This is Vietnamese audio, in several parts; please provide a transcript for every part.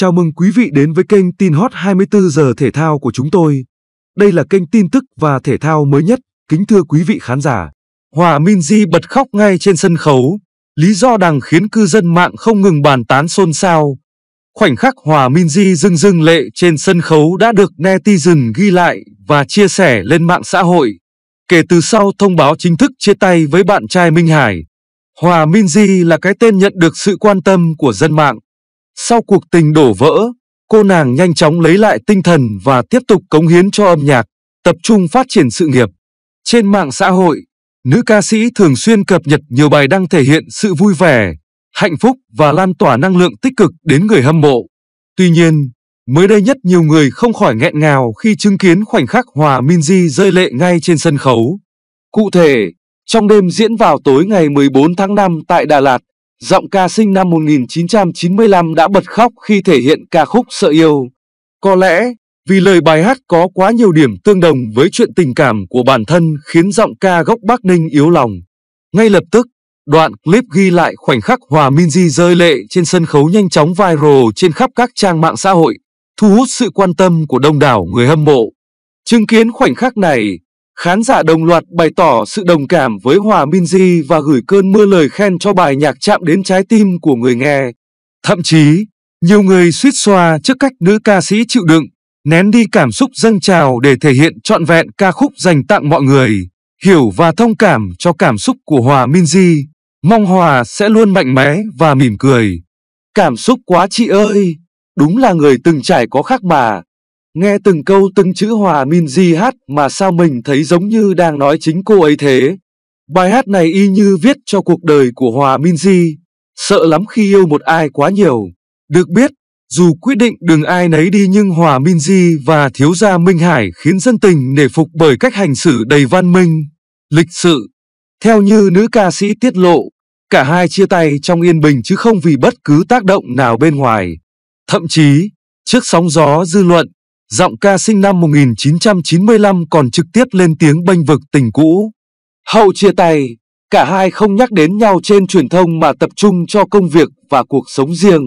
Chào mừng quý vị đến với kênh tin hot 24 giờ thể thao của chúng tôi. Đây là kênh tin tức và thể thao mới nhất, kính thưa quý vị khán giả. Hòa Minzy bật khóc ngay trên sân khấu, lý do đang khiến cư dân mạng không ngừng bàn tán xôn xao. Khoảnh khắc Hòa Minzy rưng rưng lệ trên sân khấu đã được netizen ghi lại và chia sẻ lên mạng xã hội. Kể từ sau thông báo chính thức chia tay với bạn trai Minh Hải, Hòa Minzy là cái tên nhận được sự quan tâm của dân mạng. Sau cuộc tình đổ vỡ, cô nàng nhanh chóng lấy lại tinh thần và tiếp tục cống hiến cho âm nhạc, tập trung phát triển sự nghiệp. Trên mạng xã hội, nữ ca sĩ thường xuyên cập nhật nhiều bài đăng thể hiện sự vui vẻ, hạnh phúc và lan tỏa năng lượng tích cực đến người hâm mộ. Tuy nhiên, mới đây nhất nhiều người không khỏi nghẹn ngào khi chứng kiến khoảnh khắc Hòa Minzy rơi lệ ngay trên sân khấu. Cụ thể, trong đêm diễn vào tối ngày 14 tháng 5 tại Đà Lạt, giọng ca sinh năm 1995 đã bật khóc khi thể hiện ca khúc Sợ Yêu. Có lẽ, vì lời bài hát có quá nhiều điểm tương đồng với chuyện tình cảm của bản thân khiến giọng ca gốc Bắc Ninh yếu lòng. Ngay lập tức, đoạn clip ghi lại khoảnh khắc Hòa Minzy rơi lệ trên sân khấu nhanh chóng viral trên khắp các trang mạng xã hội, thu hút sự quan tâm của đông đảo người hâm mộ. Chứng kiến khoảnh khắc này, Khán giả đồng loạt bày tỏ sự đồng cảm với Hòa Minzy và gửi cơn mưa lời khen cho bài nhạc chạm đến trái tim của người nghe. Thậm chí, nhiều người suýt xoa trước cách nữ ca sĩ chịu đựng, nén đi cảm xúc dâng trào để thể hiện trọn vẹn ca khúc dành tặng mọi người, hiểu và thông cảm cho cảm xúc của Hòa Minzy. Mong Hòa sẽ luôn mạnh mẽ và mỉm cười. Cảm xúc quá chị ơi, đúng là người từng trải có khác mà. Nghe từng câu từng chữ Hòa Minji hát mà sao mình thấy giống như đang nói chính cô ấy thế. Bài hát này y như viết cho cuộc đời của Hòa Minji. Sợ lắm khi yêu một ai quá nhiều. Được biết, dù quyết định đường ai nấy đi nhưng Hòa Minji và thiếu gia Minh Hải khiến dân tình nể phục bởi cách hành xử đầy văn minh, lịch sự. Theo như nữ ca sĩ tiết lộ, cả hai chia tay trong yên bình chứ không vì bất cứ tác động nào bên ngoài. Thậm chí, trước sóng gió dư luận, giọng ca sinh năm 1995 còn trực tiếp lên tiếng bênh vực tình cũ. Hậu chia tay, cả hai không nhắc đến nhau trên truyền thông mà tập trung cho công việc và cuộc sống riêng.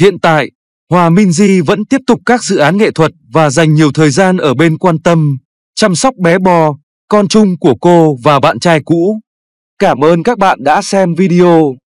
Hiện tại, Hòa Minh Di vẫn tiếp tục các dự án nghệ thuật và dành nhiều thời gian ở bên quan tâm, chăm sóc bé bò, con chung của cô và bạn trai cũ. Cảm ơn các bạn đã xem video.